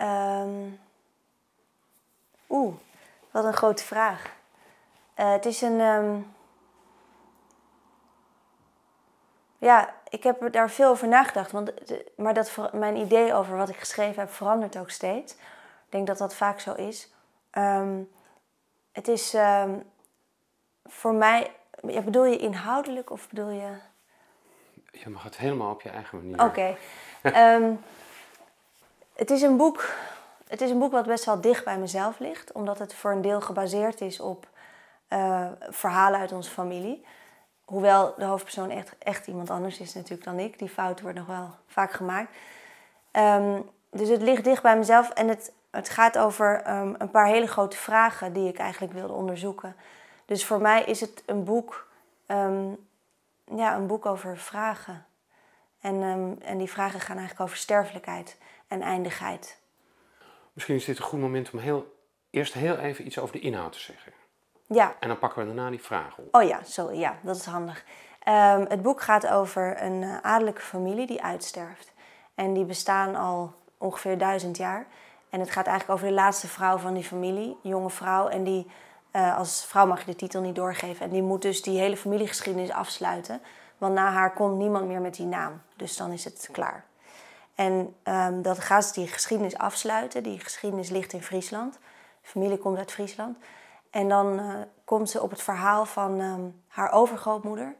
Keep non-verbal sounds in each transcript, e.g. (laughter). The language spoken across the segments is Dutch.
Ehm, oeh, wat een grote vraag. Eh, het is een. Ehm, ja, ik heb daar veel over nagedacht. Want, maar dat, mijn idee over wat ik geschreven heb verandert ook steeds. Ik denk dat dat vaak zo is. Ehm, het is voor mij. Ja, bedoel je inhoudelijk of bedoel je. Je mag het helemaal op je eigen manier. Oké. Okay. Het is een boek, het is een boek wat best wel dicht bij mezelf ligt, omdat het voor een deel gebaseerd is op eh, verhalen uit onze familie. Hoewel de hoofdpersoon echt, echt iemand anders is natuurlijk dan ik. Die fout wordt nog wel vaak gemaakt. Ehm, dus het ligt dicht bij mezelf en het, het gaat over ehm, een paar hele grote vragen die ik eigenlijk wilde onderzoeken. Dus voor mij is het een boek, ehm, ja, een boek over vragen. En, ehm, en die vragen gaan eigenlijk over sterfelijkheid en eindigheid. Misschien is dit een goed moment om heel, eerst heel even iets over de inhoud te zeggen. Ja. En dan pakken we daarna die vragen op. Oh ja, sorry, ja, dat is handig. Ehm, het boek gaat over een eh, adellijke familie die uitsterft. En die bestaan al ongeveer duizend jaar. En het gaat eigenlijk over de laatste vrouw van die familie, jonge vrouw. En die, eh, als vrouw mag je de titel niet doorgeven. En die moet dus die hele familiegeschiedenis afsluiten. Want na haar komt niemand meer met die naam. Dus dan is het klaar. En um, dat gaat ze die geschiedenis afsluiten. Die geschiedenis ligt in Friesland. De familie komt uit Friesland. En dan eh, komt ze op het verhaal van ehm, haar overgrootmoeder.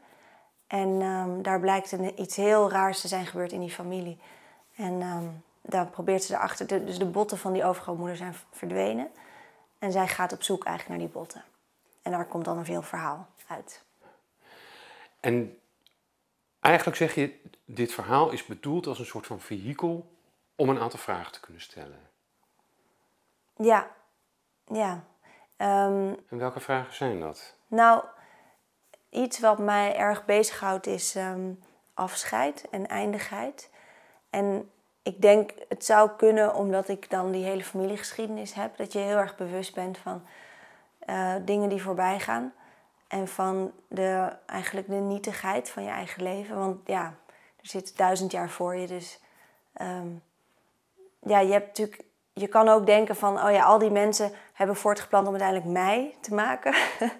En ehm, daar blijkt een, iets heel raars te zijn gebeurd in die familie. En dan probeert ze erachter. De, dus de botten van die overgrootmoeder zijn verdwenen. En zij gaat op zoek eigenlijk naar die botten. En daar komt dan een veel verhaal uit. En Eigenlijk zeg je, dit verhaal is bedoeld als een soort van vehikel om een aantal vragen te kunnen stellen. Ja, ja. Ehm, en welke vragen zijn dat? Nou, iets wat mij erg bezighoudt is ehm, afscheid en eindigheid. En ik denk, het zou kunnen omdat ik dan die hele familiegeschiedenis heb, dat je heel erg bewust bent van eh, dingen die voorbij gaan. En van de, eigenlijk de nietigheid van je eigen leven. Want ja, er zit duizend jaar voor je. Dus ehm, ja, je hebt natuurlijk. Je kan ook denken van, oh ja, al die mensen hebben voortgepland om uiteindelijk mij te maken. (laughs)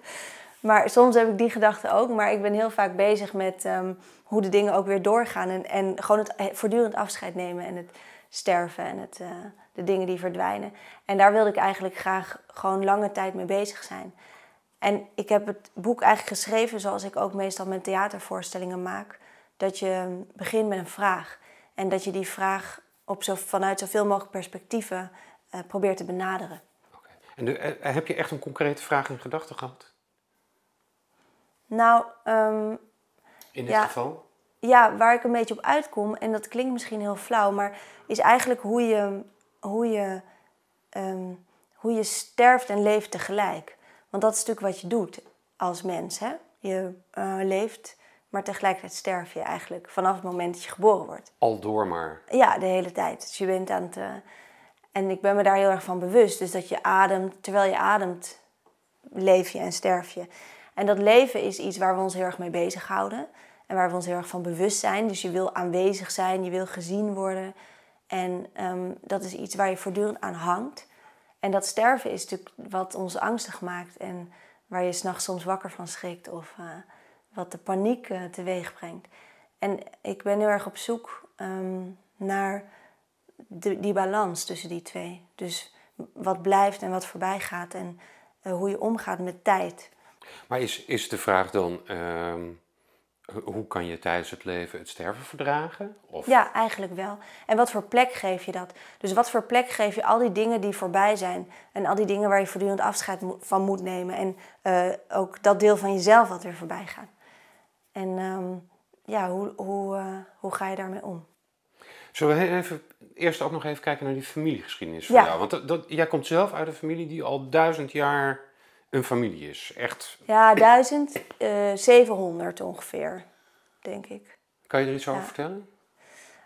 maar soms heb ik die gedachte ook. Maar ik ben heel vaak bezig met ehm, hoe de dingen ook weer doorgaan. En, en gewoon het eh, voortdurend afscheid nemen en het sterven en het, eh, de dingen die verdwijnen. En daar wilde ik eigenlijk graag gewoon lange tijd mee bezig zijn. En ik heb het boek eigenlijk geschreven zoals ik ook meestal met theatervoorstellingen maak. Dat je begint met een vraag. En dat je die vraag op zo, vanuit zoveel mogelijk perspectieven eh, probeert te benaderen. En eh, heb je echt een concrete vraag in gedachten gehad? Nou, ehm, in dit geval? Ja, waar ik een beetje op uitkom, en dat klinkt misschien heel flauw, maar is eigenlijk hoe je, hoe je, ehm, hoe je sterft en leeft tegelijk. Want dat is natuurlijk wat je doet als mens. Hè? Je eh, leeft, maar tegelijkertijd sterf je eigenlijk vanaf het moment dat je geboren wordt. Al door maar. Ja, de hele tijd. Dus je bent aan het. Eh, en ik ben me daar heel erg van bewust. Dus dat je ademt, terwijl je ademt, leef je en sterf je. En dat leven is iets waar we ons heel erg mee bezighouden. En waar we ons heel erg van bewust zijn. Dus je wil aanwezig zijn, je wil gezien worden. En ehm, dat is iets waar je voortdurend aan hangt. En dat sterven is natuurlijk wat ons angstig maakt en waar je s'nachts soms wakker van schrikt of eh, wat de paniek eh, teweeg brengt. En ik ben heel erg op zoek ehm, naar de, die balans tussen die twee. Dus wat blijft en wat voorbij gaat en eh, hoe je omgaat met tijd. Maar is, is de vraag dan, ehm, hoe kan je tijdens het leven het sterven verdragen? Of... Ja, eigenlijk wel. En wat voor plek geef je dat? Dus wat voor plek geef je al die dingen die voorbij zijn en al die dingen waar je voortdurend afscheid van moet nemen en eh, ook dat deel van jezelf wat weer voorbij gaat? En ehm, ja, hoe, hoe, eh, hoe ga je daarmee om? Zullen we even, eerst ook nog even kijken naar die familiegeschiedenis van jou? Want dat, jij komt zelf uit een familie die al duizend jaar een familie is? Echt? Ja, 1700 eh, ongeveer, denk ik. Kan je er iets over vertellen?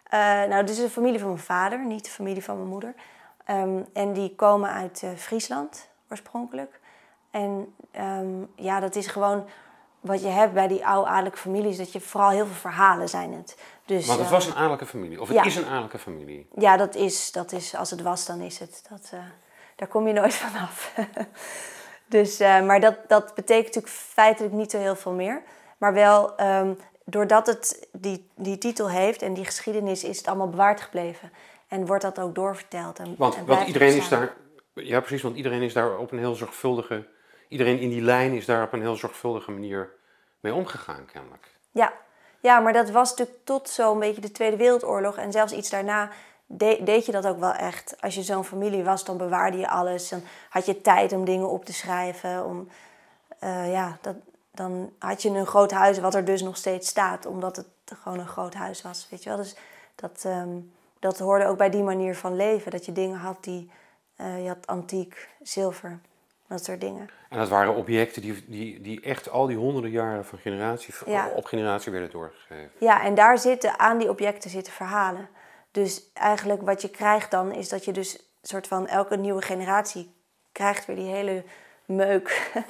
Eh, nou, dit is de familie van mijn vader, niet de familie van mijn moeder. Ehm, en die komen uit eh, Friesland oorspronkelijk. En ehm, ja, dat is gewoon wat je hebt bij die oude adellijke families, dat je vooral heel veel verhalen zijn het. Dus, Want het was een adellijke familie, of het is een adellijke familie? Ja, dat is, dat is, als het was, dan is het. Dat, daar kom je nooit (laughs) vanaf. Dus, eh, maar dat, dat betekent natuurlijk feitelijk niet zo heel veel meer. Maar wel, ehm, doordat het die, die titel heeft en die geschiedenis, is het allemaal bewaard gebleven. En wordt dat ook doorverteld. En, want, want iedereen is daar. Ja, precies, want iedereen is daar op een heel zorgvuldige. Iedereen in die lijn is daar op een heel zorgvuldige manier mee omgegaan, kennelijk. Ja, ja maar dat was natuurlijk tot zo'n beetje de Tweede Wereldoorlog en zelfs iets daarna de, deed je dat ook wel echt? Als je zo'n familie was, dan bewaarde je alles. Dan had je tijd om dingen op te schrijven. Om, eh, ja, dat, dan had je een groot huis, wat er dus nog steeds staat, omdat het gewoon een groot huis was. Weet je wel? Dus dat, ehm, dat hoorde ook bij die manier van leven. Dat je dingen had die. Eh, je had antiek, zilver, dat soort dingen. En dat waren objecten die, die, die echt al die honderden jaren van generatie op generatie werden doorgegeven. Ja, en daar zitten, aan die objecten zitten verhalen. Dus eigenlijk wat je krijgt dan is dat je dus soort van elke nieuwe generatie krijgt weer die hele meuk (laughs)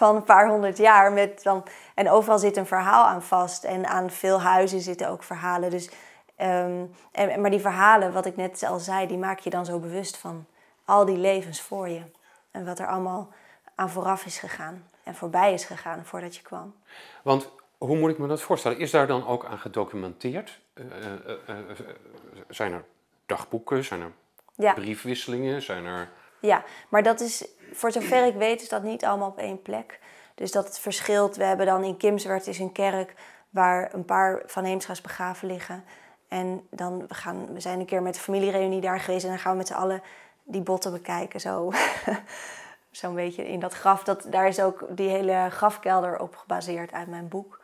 van een paar honderd jaar. Met dan, en overal zit een verhaal aan vast. En aan veel huizen zitten ook verhalen. Dus, ehm, en, maar die verhalen, wat ik net al zei, die maak je dan zo bewust van al die levens voor je. En wat er allemaal aan vooraf is gegaan en voorbij is gegaan voordat je kwam. Want hoe moet ik me dat voorstellen? Is daar dan ook aan gedocumenteerd? Eh, eh, eh, zijn er dagboeken? Zijn er briefwisselingen? Zijn er... Ja, maar dat is, voor zover ik weet, is dat niet allemaal op één plek. Dus dat het verschilt. We hebben dan in Kimswert is een kerk waar een paar van begraven liggen. En dan we gaan, we zijn een keer met de familiereunie daar geweest en dan gaan we met z'n allen die botten bekijken. Zo. (laughs) Zo'n beetje in dat graf. Dat, daar is ook die hele grafkelder op gebaseerd uit mijn boek.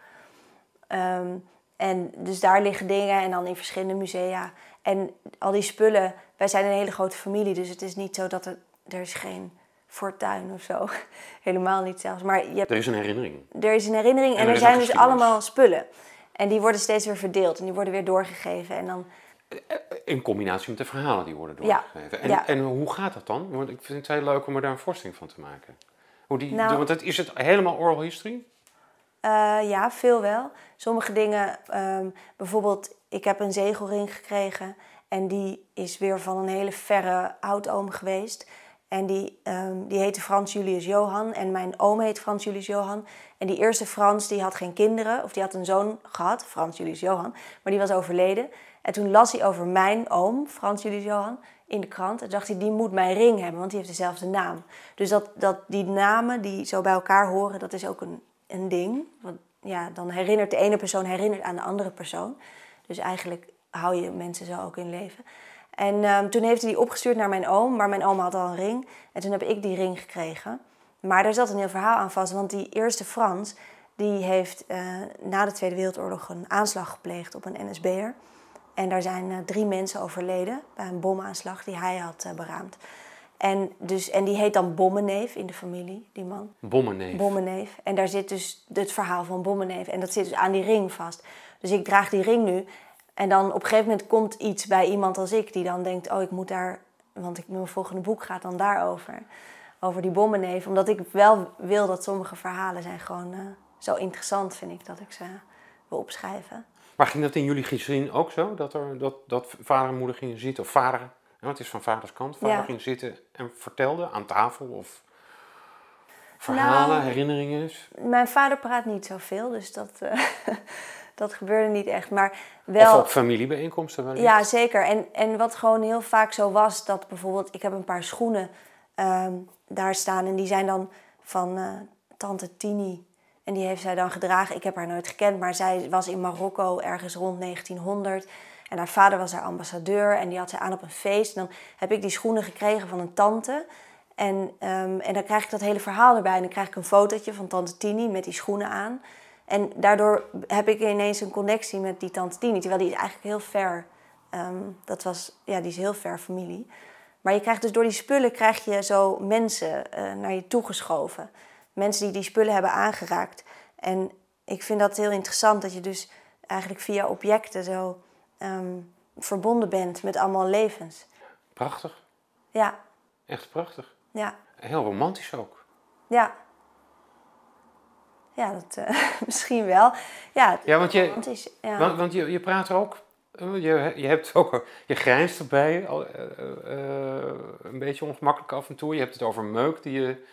Ehm, en dus daar liggen dingen en dan in verschillende musea. En al die spullen, wij zijn een hele grote familie, dus het is niet zo dat er, er is geen fortuin of zo. (laughs) Helemaal niet zelfs. Maar je er is een herinnering. Er is een herinnering en, er, zijn dus allemaal spullen. En die worden steeds weer verdeeld en die worden weer doorgegeven. En dan... Eh, eh, in combinatie met de verhalen die worden doorgegeven. Ja. En, en hoe gaat dat dan? Want ik vind het heel leuk om er daar een voorstelling van te maken. Hoe die, nou- want dat is het helemaal oral history? Eh, ja, veel wel. Sommige dingen, ehm, bijvoorbeeld, ik heb een zegelring gekregen en die is weer van een hele verre oom geweest. En die, ehm, die heette Frans Julius Johan en mijn oom heet Frans Julius Johan. En die eerste Frans die had geen kinderen, of die had een zoon gehad, Frans Julius Johan, maar die was overleden. En toen las hij over mijn oom, Frans Julius Johan, in de krant. En dacht hij, die moet mijn ring hebben, want die heeft dezelfde naam. Dus dat, dat die namen die zo bij elkaar horen, dat is ook een een ding. Want ja, dan herinnert de ene persoon herinnert aan de andere persoon. Dus eigenlijk hou je mensen zo ook in leven. En ehm, toen heeft hij die opgestuurd naar mijn oom, maar mijn oom had al een ring. En toen heb ik die ring gekregen. Maar daar zat een heel verhaal aan vast, want die eerste Frans, die heeft eh, na de Tweede Wereldoorlog een aanslag gepleegd op een NSB'er. En daar zijn eh, drie mensen overleden bij een bomaanslag die hij had eh, beraamd. En, dus, en die heet dan Bommenneef in de familie, die man. Bommeneef. Bommeneef. En daar zit dus het verhaal van Bommeneef. En dat zit dus aan die ring vast. Dus ik draag die ring nu. En dan op een gegeven moment komt iets bij iemand als ik die dan denkt: Oh, ik moet daar. Want ik, mijn volgende boek gaat dan daarover. Over die Bommenneef Omdat ik wel wil dat sommige verhalen zijn gewoon eh, zo interessant, vind ik, dat ik ze wil opschrijven. Maar ging dat in jullie gezin ook zo? Dat, er, dat, dat vader en moeder gingen zitten? Of vader want het is van vaders kant. Vader ging zitten en vertelde aan tafel of verhalen, nou, herinneringen. Mijn vader praat niet zoveel, dus dat, eh, (laughs) dat gebeurde niet echt. Maar wel, of op familiebijeenkomsten wel. Ja, zeker. En, en wat gewoon heel vaak zo was, dat bijvoorbeeld... Ik heb een paar schoenen ehm, daar staan en die zijn dan van eh, tante Tini... En die heeft zij dan gedragen. Ik heb haar nooit gekend, maar zij was in Marokko ergens rond 1900. En haar vader was haar ambassadeur en die had ze aan op een feest. En dan heb ik die schoenen gekregen van een tante. En, ehm, en dan krijg ik dat hele verhaal erbij. En dan krijg ik een fotootje van tante Tini met die schoenen aan. En daardoor heb ik ineens een connectie met die tante Tini. Terwijl die is eigenlijk heel ver. Um, dat was, ja, die is heel ver familie. Maar je krijgt dus door die spullen krijg je zo mensen eh, naar je toegeschoven. Mensen die die spullen hebben aangeraakt. En ik vind dat heel interessant dat je dus eigenlijk via objecten zo Ehm, verbonden bent met allemaal levens. Prachtig. Ja. Echt prachtig. Ja. Heel romantisch ook. Ja. Ja, dat, eh, (laughs) misschien wel. Ja, ja want, je, ja. want, want je, je praat ook eh, je, je, hebt ook, je grijnst erbij eh, een beetje ongemakkelijk af en toe. Je hebt het over meuk die je.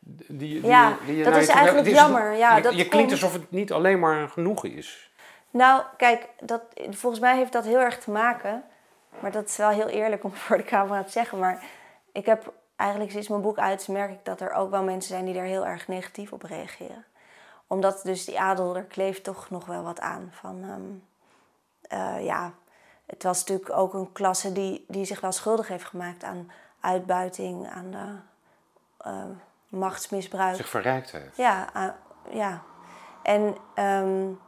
Die, die, ja, die, die dat is eigenlijk jammer. ja, dat je, klinkt alsof het niet alleen maar een genoegen is. Nou, kijk, dat, volgens mij heeft dat heel erg te maken. Maar dat is wel heel eerlijk om (laughs) voor de camera te zeggen. Maar ik heb eigenlijk sinds mijn boek uit merk ik dat er ook wel mensen zijn die daar heel erg negatief op reageren. Omdat dus die adel, er kleeft toch nog wel wat aan. Van ehm, eh, ja, het was natuurlijk ook een klasse die, die zich wel schuldig heeft gemaakt aan uitbuiting, aan de, uh, eh, machtsmisbruik. Zich verrijkt heeft. Ja, eh, ja. En um,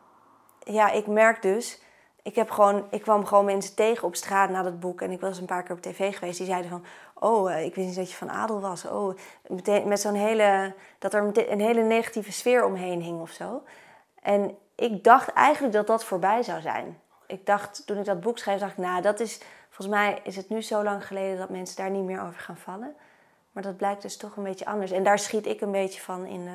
ja, ik merk dus, ik, heb gewoon, ik kwam gewoon mensen tegen op straat na dat boek. En ik was een paar keer op tv geweest. Die zeiden van, oh, eh, ik wist niet dat je van adel was. Oh, meteen, met zo'n hele, dat er een hele negatieve sfeer omheen hing of zo. En ik dacht eigenlijk dat dat voorbij zou zijn. Ik dacht, toen ik dat boek schreef, dacht ik, nou, dat is, volgens mij is het nu zo lang geleden dat mensen daar niet meer over gaan vallen. Maar dat blijkt dus toch een beetje anders. En daar schiet ik een beetje van in, eh,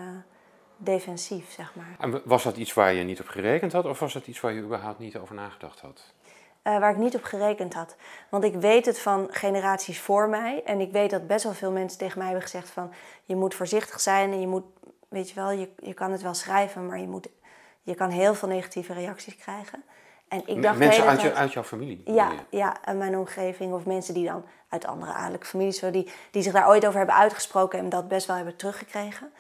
defensief, zeg maar. En was dat iets waar je niet op gerekend had of was dat iets waar je überhaupt niet over nagedacht had? Eh, waar ik niet op gerekend had. Want ik weet het van generaties voor mij. En ik weet dat best wel veel mensen tegen mij hebben gezegd van... je moet voorzichtig zijn en je moet... weet je wel, je, je kan het wel schrijven... maar je, moet, je kan heel veel negatieve reacties krijgen. En ik dacht mensen uit, je, uit, jouw familie? Ja, ja, en mijn omgeving. Of mensen die dan uit andere adellijke families... Die, die zich daar ooit over hebben uitgesproken... en dat best wel hebben teruggekregen.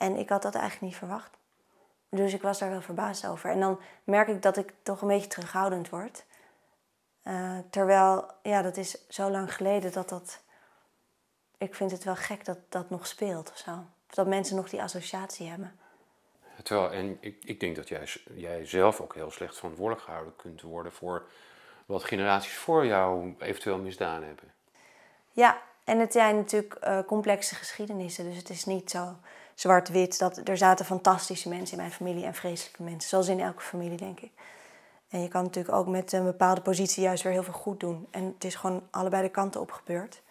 En ik had dat eigenlijk niet verwacht. Dus ik was daar wel verbaasd over. En dan merk ik dat ik toch een beetje terughoudend word. Eh, terwijl, ja, dat is zo lang geleden dat dat. Ik vind het wel gek dat dat nog speelt of zo. Of dat mensen nog die associatie hebben. Terwijl, en ik, ik denk dat jij, jij zelf ook heel slecht verantwoordelijk gehouden kunt worden voor wat generaties voor jou eventueel misdaan hebben. Ja, en het zijn natuurlijk eh, complexe geschiedenissen. Dus het is niet zo zwart-wit. Dat, er zaten fantastische mensen in mijn familie en vreselijke mensen. Zoals in elke familie, denk ik. En je kan natuurlijk ook met een bepaalde positie juist weer heel veel goed doen. En het is gewoon allebei de kanten op gebeurd.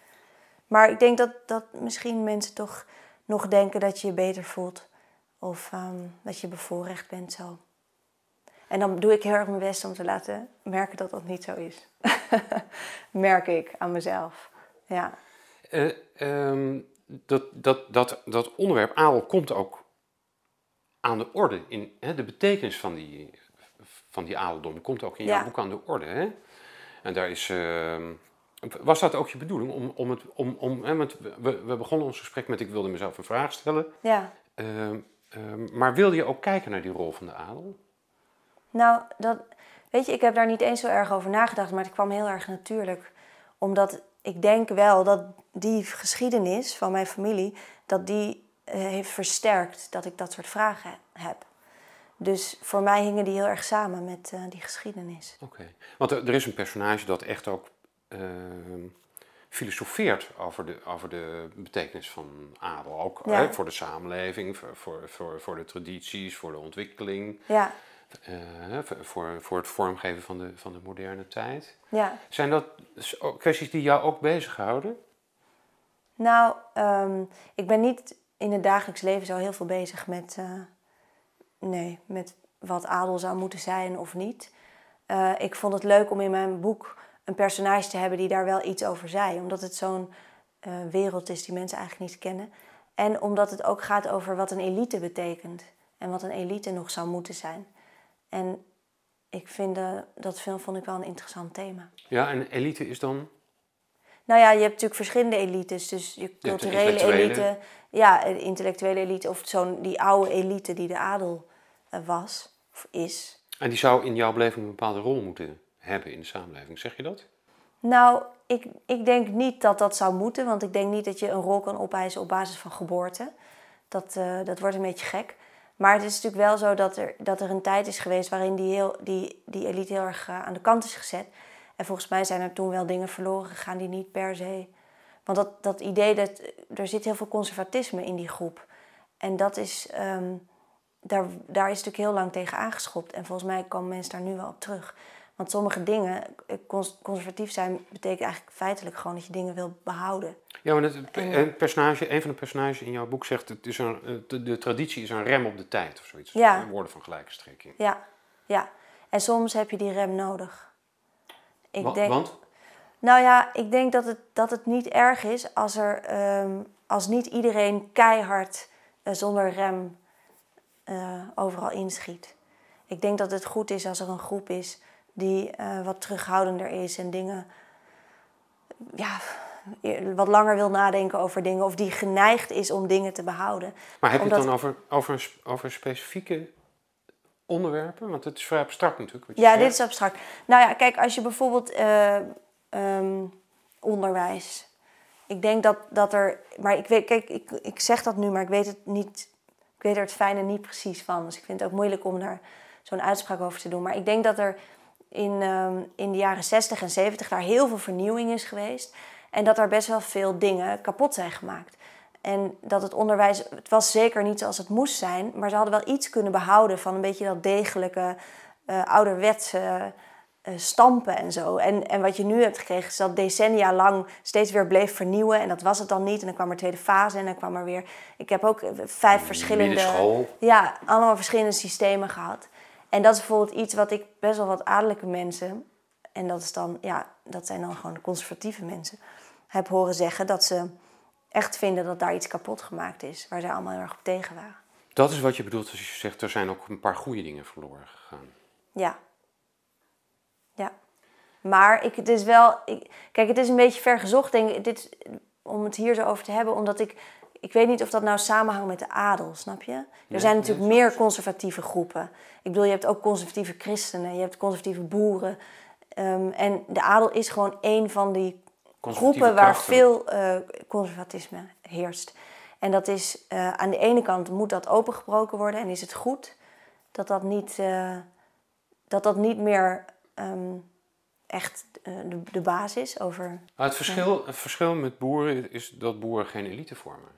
Maar ik denk dat, dat misschien mensen toch nog denken dat je je beter voelt. Of ehm, dat je bevoorrecht bent zo. En dan doe ik heel erg mijn best om te laten merken dat dat niet zo is. (laughs) Merk ik aan mezelf. Ja. Eh, ehm, dat, dat, dat, dat onderwerp adel komt ook aan de orde. In, hè, de betekenis van die, van die adeldom komt ook in jouw boek aan de orde. Hè? En daar is. Ehm, was dat ook je bedoeling? Om, om het, om, om, hè, want we, we begonnen ons gesprek met: ik wilde mezelf een vraag stellen. Ja. Ehm, ehm, maar wilde je ook kijken naar die rol van de adel? Nou, dat, weet je, ik heb daar niet eens zo erg over nagedacht, maar het kwam heel erg natuurlijk omdat ik denk wel dat die geschiedenis van mijn familie, dat die eh, heeft versterkt dat ik dat soort vragen heb. Dus voor mij hingen die heel erg samen met eh, die geschiedenis. Oké, want er is een personage dat echt ook ehm, filosofeert over de, over de betekenis van adel. Ook hè, voor de samenleving, voor, voor, voor, de tradities, voor de ontwikkeling. Ja. Eh, voor, voor het vormgeven van de, van de moderne tijd. Ja. Zijn dat kwesties die jou ook bezighouden? Nou, ehm, ik ben niet in het dagelijks leven zo heel veel bezig met, eh, nee, met wat adel zou moeten zijn of niet. Eh, ik vond het leuk om in mijn boek een personage te hebben die daar wel iets over zei. Omdat het zo'n wereld is die mensen eigenlijk niet kennen. En omdat het ook gaat over wat een elite betekent. En wat een elite nog zou moeten zijn. En ik vind eh, dat film vond ik wel een interessant thema. Ja, en elite is dan? Nou ja, je hebt natuurlijk verschillende elites. Dus je culturele elite, ja, intellectuele elite of zo'n die oude elite die de adel eh, was of is. En die zou in jouw beleving een bepaalde rol moeten hebben in de samenleving, zeg je dat? Nou, ik, ik denk niet dat dat zou moeten, want ik denk niet dat je een rol kan opeisen op basis van geboorte. Dat, eh, dat wordt een beetje gek. Maar het is natuurlijk wel zo dat er, dat er een tijd is geweest waarin die, heel, die, die elite heel erg eh, aan de kant is gezet. En volgens mij zijn er toen wel dingen verloren gegaan die niet per se. Want dat, dat idee dat er zit heel veel conservatisme in die groep. En dat is, ehm, daar, daar is natuurlijk heel lang tegen aangeschopt. En volgens mij komen mensen daar nu wel op terug. Want sommige dingen, eh, conservatief zijn, betekent eigenlijk feitelijk gewoon dat je dingen wil behouden. Ja, maar het, een, personage, een van de personages in jouw boek zegt: eh, de, traditie is een rem op de tijd of zoiets. Ja. Woorden van gelijke strekking. Ja, ja. En soms heb je die rem nodig. Ik denk, Nou ja, ik denk dat het, dat het niet erg is als, er, ehm, als niet iedereen keihard eh, zonder rem overal inschiet. Ik denk dat het goed is als er een groep is die eh, wat terughoudender is en dingen ja, wat langer wil nadenken over dingen of die geneigd is om dingen te behouden. Maar heb je het dan over, over, over specifieke onderwerpen? Want het is vrij abstract natuurlijk. ja, dit is abstract. Nou ja, kijk, als je bijvoorbeeld eh, ehm, onderwijs. Ik denk dat, dat er. Maar ik weet, kijk, ik, ik zeg dat nu, maar ik weet het niet. Ik weet er het fijne niet precies van. Dus ik vind het ook moeilijk om daar zo'n uitspraak over te doen. Maar ik denk dat er in, ehm, in de jaren 60 en 70 daar heel veel vernieuwing is geweest. En dat er best wel veel dingen kapot zijn gemaakt. En dat het onderwijs, het was zeker niet zoals het moest zijn, maar ze hadden wel iets kunnen behouden van een beetje dat degelijke, eh, ouderwetse eh, stampen en zo. En, en wat je nu hebt gekregen is dat decennia lang steeds weer bleef vernieuwen en dat was het dan niet. En dan kwam er tweede fase en dan kwam er weer, ik heb ook eh, vijf verschillende, ja, allemaal verschillende systemen gehad. En dat is bijvoorbeeld iets wat ik best wel wat adellijke mensen, en dat, is dan, ja, dat zijn dan gewoon conservatieve mensen, heb horen zeggen dat ze echt vinden dat daar iets kapot gemaakt is, waar zij allemaal heel erg op tegen waren. Dat is wat je bedoelt als je zegt, er zijn ook een paar goede dingen verloren gegaan. Ja. Ja. Maar ik, het is wel, ik, kijk, het is een beetje vergezocht, denk ik, dit, om het hier zo over te hebben, omdat ik ik weet niet of dat nou samenhangt met de adel, snap je? Er zijn natuurlijk meer conservatieve groepen. Ik bedoel, je hebt ook conservatieve christenen, je hebt conservatieve boeren. Ehm, en de adel is gewoon een van die groepen waar veel eh, conservatisme heerst. En dat is eh, aan de ene kant moet dat opengebroken worden en is het goed dat dat niet, eh, dat dat niet meer ehm, echt de, basis over. het, verschil, het verschil met boeren is dat boeren geen elite vormen.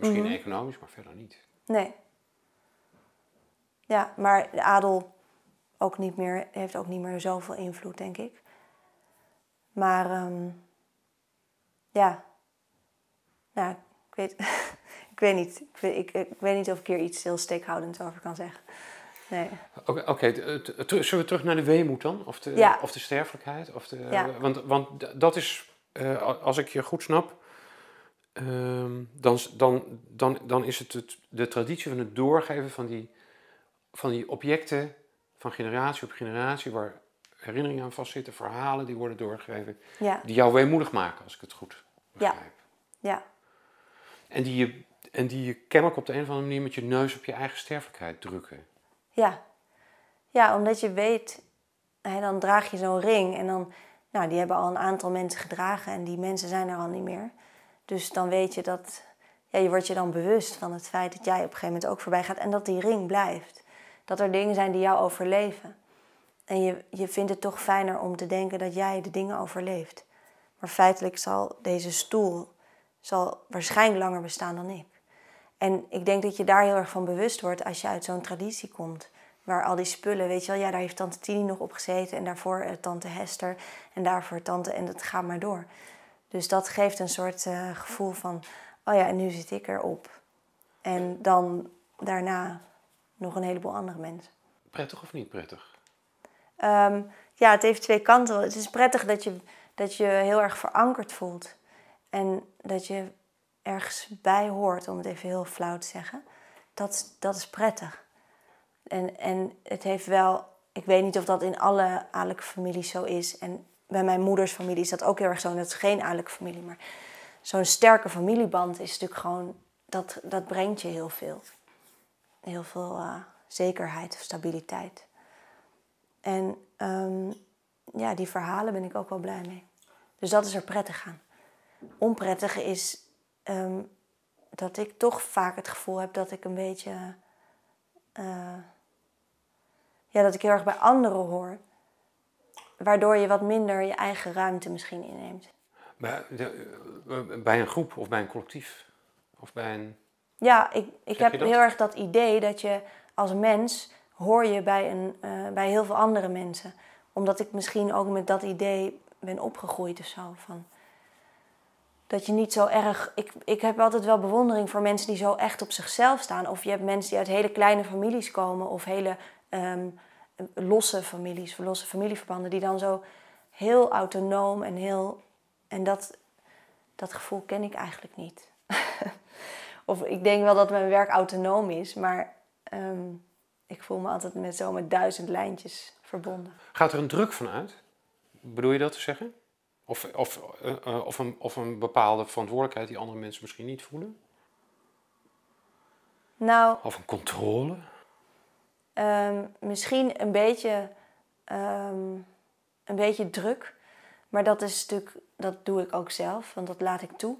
Misschien mhm. economisch, maar verder niet. Nee. Ja, maar de adel ook niet meer, heeft ook niet meer zoveel invloed, denk ik. Maar ehm, ja, nou, ik weet, (laughs) ik weet niet. Ik weet, ik, ik weet, niet of ik hier iets heel steekhoudends over kan zeggen. Nee. Oké, okay, zullen we terug naar de weemoed dan? Of de, of de sterfelijkheid? Of de, want, want dat is, eh, als ik je goed snap, Ehm, dan, dan, dan, dan is het, het, de traditie van het doorgeven van die, van die objecten van generatie op generatie, waar herinneringen aan vastzitten, verhalen die worden doorgegeven, die jou weemoedig maken, als ik het goed begrijp. Ja. ja. En, die je, en die je op de een of andere manier met je neus op je eigen sterfelijkheid drukken. Ja, ja omdat je weet, hè, dan draag je zo'n ring en dan, nou, die hebben al een aantal mensen gedragen en die mensen zijn er al niet meer. Dus dan weet je dat, ja, je wordt je dan bewust van het feit dat jij op een gegeven moment ook voorbij gaat en dat die ring blijft. Dat er dingen zijn die jou overleven. En je, je vindt het toch fijner om te denken dat jij de dingen overleeft. Maar feitelijk zal deze stoel zal waarschijnlijk langer bestaan dan ik. En ik denk dat je daar heel erg van bewust wordt als je uit zo'n traditie komt. Waar al die spullen, weet je wel, ja, daar heeft tante Tini nog op gezeten. En daarvoor eh, tante Hester. En daarvoor tante, en dat gaat maar door. Dus dat geeft een soort eh, gevoel van, oh ja, en nu zit ik erop. En dan daarna nog een heleboel andere mensen. Prettig of niet prettig? Ehm, ja, het heeft twee kanten. Het is prettig dat je, dat je heel erg verankerd voelt. En dat je ergens bij hoort, om het even heel flauw te zeggen. Dat, dat is prettig. En, en het heeft wel, ik weet niet of dat in alle adellijke families zo is. En bij mijn moeders familie is dat ook heel erg zo. En dat is geen adellijke familie, maar zo'n sterke familieband is natuurlijk gewoon, dat, dat brengt je heel veel. Heel veel eh, zekerheid of stabiliteit. En ehm, ja, die verhalen ben ik ook wel blij mee. Dus dat is er prettig aan. Onprettig is ehm, dat ik toch vaak het gevoel heb dat ik een beetje. Eh, ja, dat ik heel erg bij anderen hoor waardoor je wat minder je eigen ruimte misschien inneemt. Bij, eh, eh, bij een groep of bij een collectief? Of bij een... Ja, ik, ik heb heel erg dat idee dat je als mens hoor je bij, een, eh, bij heel veel andere mensen. Omdat ik misschien ook met dat idee ben opgegroeid of zo. Van, dat je niet zo erg. Ik, ik heb altijd wel bewondering voor mensen die zo echt op zichzelf staan. Of je hebt mensen die uit hele kleine families komen of hele ehm, losse families, losse familieverbanden, die dan zo heel autonoom en heel. En dat, dat gevoel ken ik eigenlijk niet. (laughs) of ik denk wel dat mijn werk autonoom is, maar ehm, ik voel me altijd met zo met duizend lijntjes verbonden. Gaat er een druk van uit? Bedoel je dat te zeggen? Of, of, eh, eh, of, een, of een bepaalde verantwoordelijkheid die andere mensen misschien niet voelen? Nou, of een controle? Ehm, misschien een beetje, ehm, een beetje druk. Maar dat is natuurlijk, dat doe ik ook zelf, want dat laat ik toe.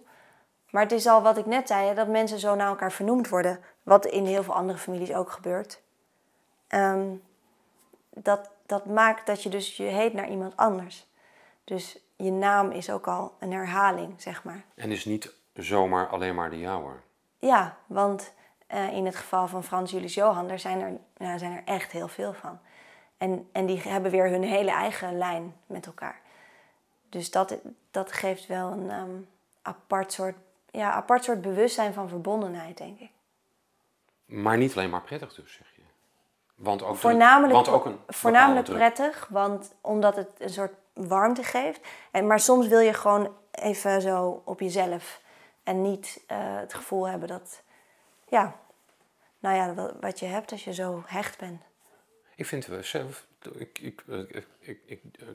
Maar het is al wat ik net zei, dat mensen zo naar elkaar vernoemd worden. Wat in heel veel andere families ook gebeurt. Ehm, dat, dat maakt dat je dus je heet naar iemand anders. Dus je naam is ook al een herhaling, zeg maar. En is niet zomaar alleen maar de jouwe. Ja, want eh, in het geval van Frans Julius Johan, daar zijn er, nou, zijn er echt heel veel van. En, en die hebben weer hun hele eigen lijn met elkaar. Dus dat, dat geeft wel een ehm, apart, soort, ja, apart soort bewustzijn van verbondenheid, denk ik. Maar niet alleen maar prettig dus, zeg je? Want ook voornamelijk want ook een prettig, want, omdat het een soort warmte geeft. En, maar soms wil je gewoon even zo op jezelf. En niet eh, het gevoel hebben dat, ja, nou ja, wat je hebt als je zo hecht bent. Ik vind het eh, wel zelf, ik, ik, eh, ik, ik, eh,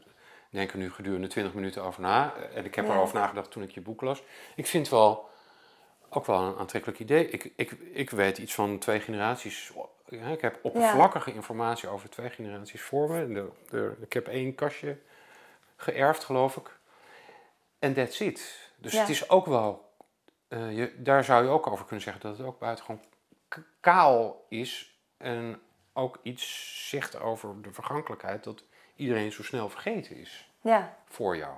denk er nu gedurende 20 minuten over na. En ik heb erover nagedacht toen ik je boek las. Ik vind wel ook wel een aantrekkelijk idee. Ik, ik, ik weet iets van twee generaties. ik heb oppervlakkige informatie over twee generaties voor me. ik heb één kastje geërfd, geloof ik. En that's it. Dus het is ook wel eh, je, daar zou je ook over kunnen zeggen dat het ook buitengewoon kaal is. En ook iets zegt over de vergankelijkheid dat iedereen zo snel vergeten is. Ja. Voor jou.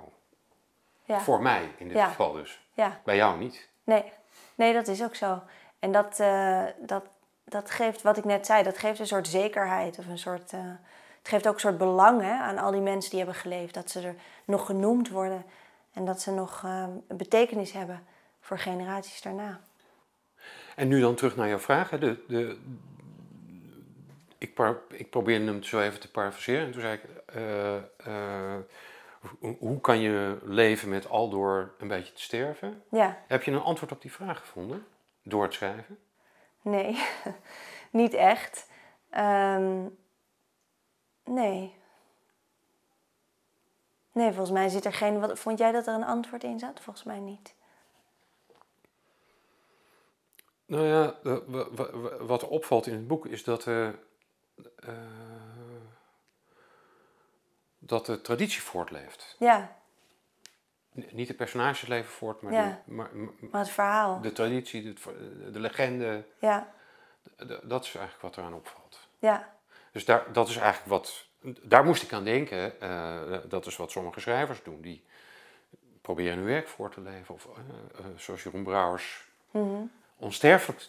Ja. Voor mij in dit geval dus. Ja. Bij jou niet. Nee. nee, dat is ook zo. En dat, eh, dat, dat geeft, wat ik net zei, dat geeft een soort zekerheid of een soort. Eh, het geeft ook een soort belang aan al die mensen die hebben geleefd. Dat ze er nog genoemd worden en dat ze nog een betekenis hebben voor generaties daarna. En nu dan terug naar jouw vraag. Hè? De, de, ik, par, ik probeerde hem zo even te parafraseren. En toen zei ik, eh, eh, hoe kan je leven met al door een beetje te sterven? Ja. Heb je een antwoord op die vraag gevonden door het schrijven? Nee, (laughs) niet echt. Ehm, nee. Nee, volgens mij zit er geen. vond jij dat er een antwoord in zat? Volgens mij niet. Nou ja, wat opvalt in het boek is dat, eh, eh, dat de traditie voortleeft. Ja. Niet de personages leven voort, maar, de, maar, maar, het verhaal. De traditie, de, legende. Ja. Dat is eigenlijk wat eraan opvalt. Ja. Dus daar, dat is eigenlijk wat. Daar moest ik aan denken. Eh, dat is wat sommige schrijvers doen. Die proberen hun werk voor te leven. Of, zoals Jeroen Brouwers. Mm onsterfelijk,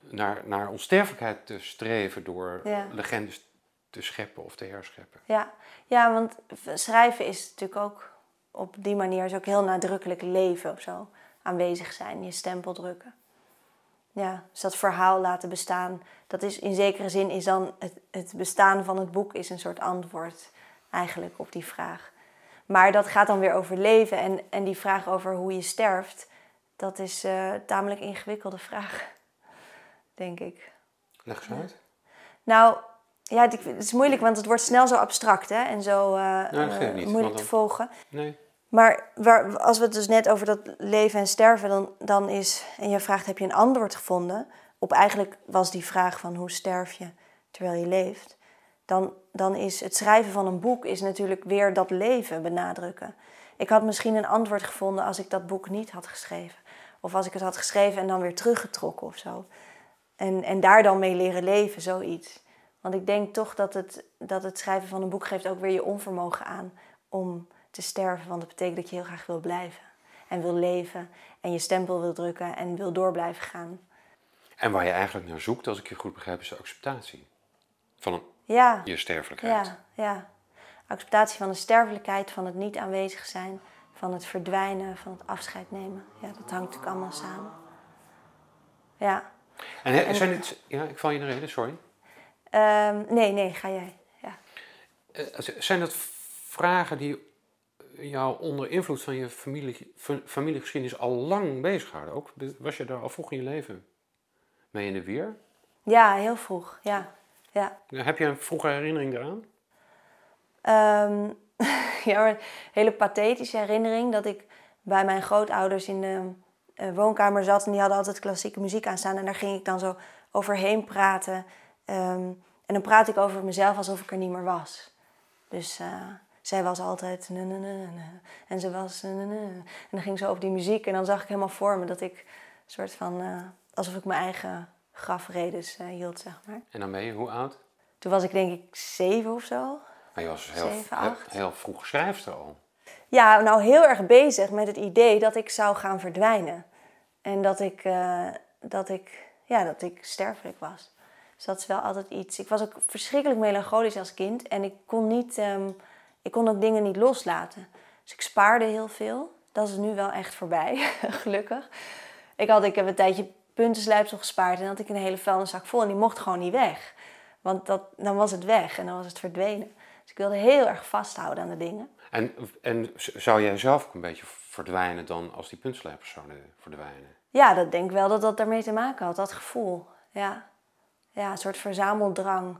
naar, naar onsterfelijkheid te streven door legendes te scheppen of te herscheppen. Ja. ja, want schrijven is natuurlijk ook op die manier is ook heel nadrukkelijk leven of zo. Aanwezig zijn, je stempel drukken. Ja, dus dat verhaal laten bestaan, dat is in zekere zin is dan het, het bestaan van het boek is een soort antwoord eigenlijk op die vraag. Maar dat gaat dan weer over leven en, en die vraag over hoe je sterft. Dat is uh, tamelijk ingewikkelde vraag, denk ik. Leg ze uit. Nou, ja, het is moeilijk, want het wordt snel zo abstract hè? en zo eh, eh, moeilijk te volgen. Nee. Maar waar, als we het dus net over dat leven en sterven, dan, dan is... En je vraagt, heb je een antwoord gevonden? Op eigenlijk was die vraag van hoe sterf je terwijl je leeft? Dan, dan is het schrijven van een boek is natuurlijk weer dat leven benadrukken. Ik had misschien een antwoord gevonden als ik dat boek niet had geschreven. Of als ik het had geschreven en dan weer teruggetrokken of zo. En, en daar dan mee leren leven, zoiets. Want ik denk toch dat het, dat het schrijven van een boek geeft ook weer je onvermogen aan om te sterven. Want dat betekent dat je heel graag wil blijven en wil leven en je stempel wil drukken en wil door blijven gaan. En waar je eigenlijk naar zoekt, als ik je goed begrijp, is de acceptatie van een, ja. je sterfelijkheid. Ja, ja, acceptatie van de sterfelijkheid, van het niet aanwezig zijn van het verdwijnen, van het afscheid nemen. Ja, dat hangt natuurlijk allemaal samen. Ja. En, zijn het, Ja, ik val je in de reden, sorry. Ehm, nee, nee, ga jij. Ja. Eh, zijn dat vragen die jou onder invloed van je familie, familiegeschiedenis al lang bezighouden? Ook, dus was je daar al vroeg in je leven mee in de weer? Ja, heel vroeg, ja. ja. Heb je een vroege herinnering daaraan? Ehm, (laughs) ja, een hele pathetische herinnering dat ik bij mijn grootouders in de eh, woonkamer zat en die hadden altijd klassieke muziek aanstaan en daar ging ik dan zo overheen praten. Ehm, en dan praat ik over mezelf alsof ik er niet meer was. Dus eh, zij was altijd en ze was en dan ging ze over die muziek en dan zag ik helemaal voor me dat ik soort van eh, alsof ik mijn eigen grafredes hield zeg maar. En dan ben je hoe oud? Toen was ik denk ik zeven of zo. Maar je was heel, heel, vroeg schrijfster al. Ja, nou heel erg bezig met het idee dat ik zou gaan verdwijnen. En dat ik, eh, dat ik, ja, dat ik sterfelijk was. Dus dat is wel altijd iets. Ik was ook verschrikkelijk melancholisch als kind. En ik kon, niet, ehm, ik kon ook dingen niet loslaten. Dus ik spaarde heel veel. Dat is nu wel echt voorbij, (laughs) gelukkig. Ik, had, ik heb een tijdje puntensluipsel gespaard. En had ik een hele vuilniszak vol. En die mocht gewoon niet weg. Want dat, dan was het weg en dan was het verdwenen. Dus ik wilde heel erg vasthouden aan de dingen. En, en zou jij zelf ook een beetje verdwijnen dan als die zouden verdwijnen? Ja, dat denk ik wel dat dat daarmee te maken had, dat gevoel. Ja, ja een soort verzameldrang.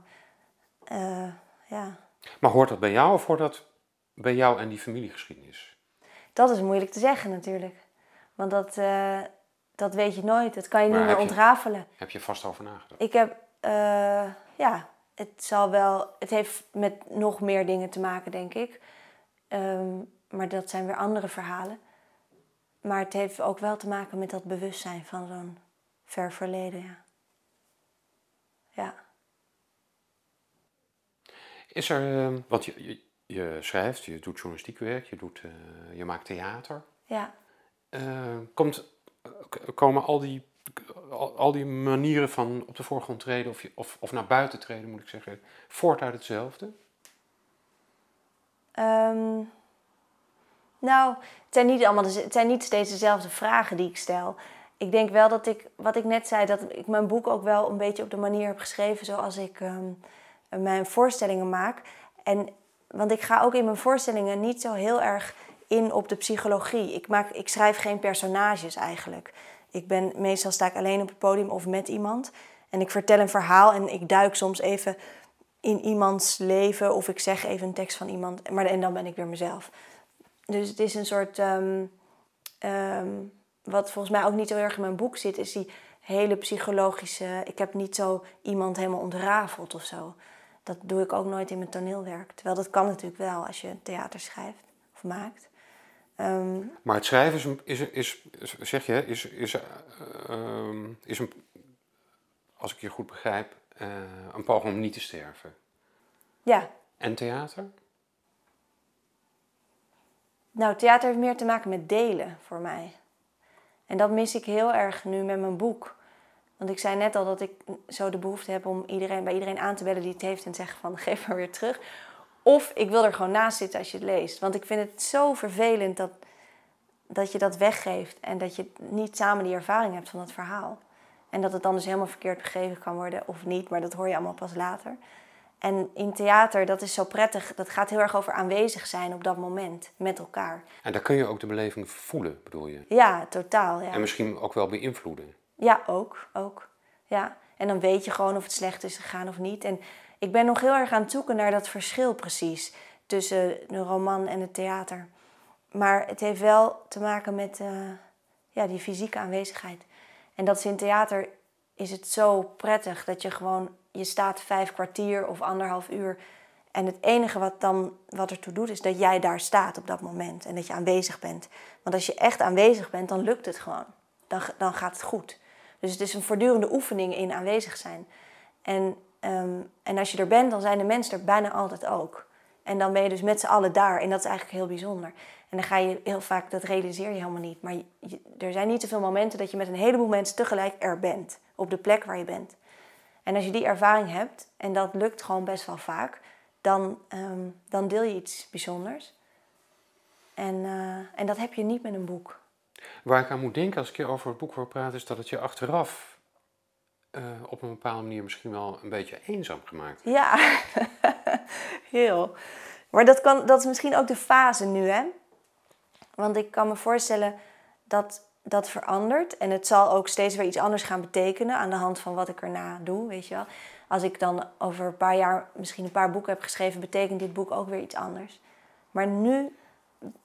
Eh, ja. Maar hoort dat bij jou of hoort dat bij jou en die familiegeschiedenis? Dat is moeilijk te zeggen natuurlijk. Want dat, eh, dat weet je nooit. Dat kan je maar niet meer ontrafelen. heb je vast over nagedacht? Ik heb, eh, ja, het zal wel, het heeft met nog meer dingen te maken, denk ik. Ehm, maar dat zijn weer andere verhalen. Maar het heeft ook wel te maken met dat bewustzijn van zo'n ver verleden, ja. Ja. Is er, ehm, want je, je, je schrijft, je doet journalistiek werk, je, doet, eh, je maakt theater. Ja. Eh, komt, eh, komen al die al, die manieren van op de voorgrond treden of, of, of naar buiten treden, moet ik zeggen, voort uit hetzelfde? Ehm, nou, het zijn, niet allemaal, het zijn niet steeds dezelfde vragen die ik stel. Ik denk wel dat ik, wat ik net zei, dat ik mijn boek ook wel een beetje op de manier heb geschreven zoals ik ehm, mijn voorstellingen maak. En, want ik ga ook in mijn voorstellingen niet zo heel erg in op de psychologie. Ik, maak, ik schrijf geen personages eigenlijk. Ik ben, meestal sta ik alleen op het podium of met iemand. En ik vertel een verhaal en ik duik soms even in iemands leven of ik zeg even een tekst van iemand. Maar, en dan ben ik weer mezelf. Dus het is een soort. Ehm, ehm, wat volgens mij ook niet heel erg in mijn boek zit, is die hele psychologische. Ik heb niet zo iemand helemaal ontrafeld of zo. Dat doe ik ook nooit in mijn toneelwerk. Terwijl dat kan natuurlijk wel als je theater schrijft of maakt. Ehm, maar het schrijven is, is, is, zeg je, is, is, ehm, is een, als ik je goed begrijp, eh, een poging om niet te sterven. Ja. En theater? Nou, theater heeft meer te maken met delen voor mij. En dat mis ik heel erg nu met mijn boek. Want ik zei net al dat ik zo de behoefte heb om iedereen, bij iedereen aan te bellen die het heeft en te zeggen van (laughs) geef maar weer terug. Of ik wil er gewoon naast zitten als je het leest. Want ik vind het zo vervelend dat, dat je dat weggeeft en dat je niet samen die ervaring hebt van dat verhaal. En dat het dan dus helemaal verkeerd begrepen kan worden of niet, maar dat hoor je allemaal pas later. En in theater, dat is zo prettig. Dat gaat heel erg over aanwezig zijn op dat moment met elkaar. En daar kun je ook de beleving voelen, bedoel je? Ja, totaal. Ja. En misschien ook wel beïnvloeden. Ja, ook. ook. Ja. En dan weet je gewoon of het slecht is gegaan of niet. En ik ben nog heel erg aan het zoeken naar dat verschil precies tussen een roman en het theater. Maar het heeft wel te maken met eh, ja, die fysieke aanwezigheid. En dat is in theater is het zo prettig dat je gewoon, je staat vijf kwartier of anderhalf uur. En het enige wat, dan, wat ertoe doet is dat jij daar staat op dat moment en dat je aanwezig bent. Want als je echt aanwezig bent, dan lukt het gewoon. Dan, dan gaat het goed. Dus het is een voortdurende oefening in aanwezig zijn. En Ehm, en als je er bent, dan zijn de mensen er bijna altijd ook. En dan ben je dus met z'n allen daar. En dat is eigenlijk heel bijzonder. En dan ga je heel vaak, dat realiseer je helemaal niet. Maar er zijn niet zoveel momenten dat je met een heleboel mensen tegelijk er bent. Op de plek waar je bent. En als je die ervaring hebt, en dat lukt gewoon best wel vaak, dan, ehm, dan deel je iets bijzonders. En, eh, en dat heb je niet met een boek. Waar ik aan moet denken als ik hier over het boek wil praten, is dat het je achteraf eh, op een bepaalde manier misschien wel een beetje eenzaam gemaakt. Ja, (laughs) heel. Maar dat, kan, dat is misschien ook de fase nu, hè? Want ik kan me voorstellen dat dat verandert. En het zal ook steeds weer iets anders gaan betekenen aan de hand van wat ik erna doe, weet je wel. Als ik dan over een paar jaar misschien een paar boeken heb geschreven, betekent dit boek ook weer iets anders. Maar nu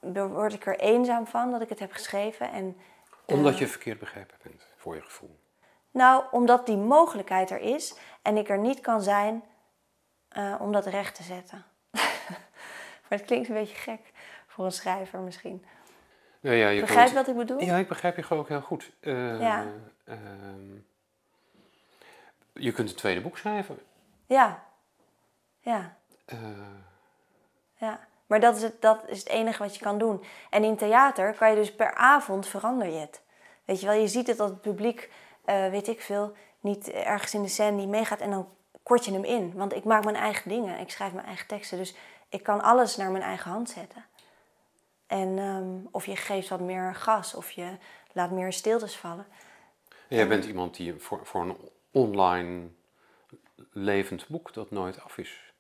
word ik er eenzaam van dat ik het heb geschreven. En, Omdat eh, je verkeerd begrepen bent, voor je gevoel. Nou, omdat die mogelijkheid er is en ik er niet kan zijn eh, om dat recht te zetten. (laughs) maar het klinkt een beetje gek voor een schrijver misschien. Nou ja, je begrijp je wat ik bedoel? Ja, ik begrijp je gewoon ook heel goed. Eh, ja. Ehm, je kunt een tweede boek schrijven. Ja. Ja. Eh. Ja. Maar dat is, het, dat is het enige wat je kan doen. En in theater kan je dus per avond verander je het. Weet je wel, je ziet het dat het publiek eh, weet ik veel, niet ergens in de scène die meegaat en dan kort je hem in. Want ik maak mijn eigen dingen, ik schrijf mijn eigen teksten. Dus ik kan alles naar mijn eigen hand zetten. En ehm, of je geeft wat meer gas, of je laat meer stiltes vallen. Jij bent iemand die voor, voor een online levend boek dat nooit af is.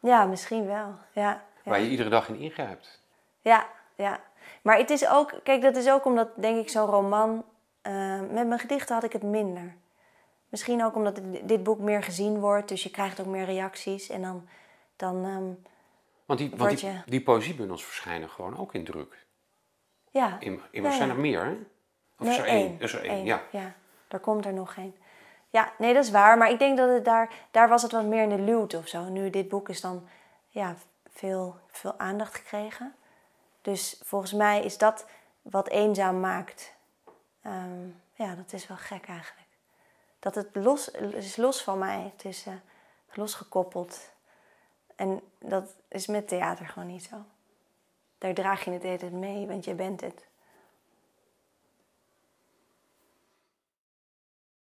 Ja, misschien wel. Ja, ja. Waar je iedere dag in ingrijpt. Ja, ja. Maar het is ook, kijk, dat is ook omdat, denk ik, zo'n roman eh, met mijn gedichten had ik het minder. Misschien ook omdat dit boek meer gezien wordt, dus je krijgt ook meer reacties. En dan. dan ehm, want die, want die, poëziebundels verschijnen gewoon ook in druk. Ja. Immers in ja. zijn er meer, hè? Of nee, er één? Is er één, Ja. ja. Er komt er nog geen. Ja, nee, dat is waar. Maar ik denk dat het daar, daar was het wat meer in de luwte of zo. Nu dit boek is dan ja, veel, veel aandacht gekregen. Dus volgens mij is dat wat eenzaam maakt. Ehm, ja, dat is wel gek eigenlijk. Dat het los is los van mij. Het is eh, losgekoppeld. En dat is met theater gewoon niet zo. Daar draag je het altijd mee, want jij bent het.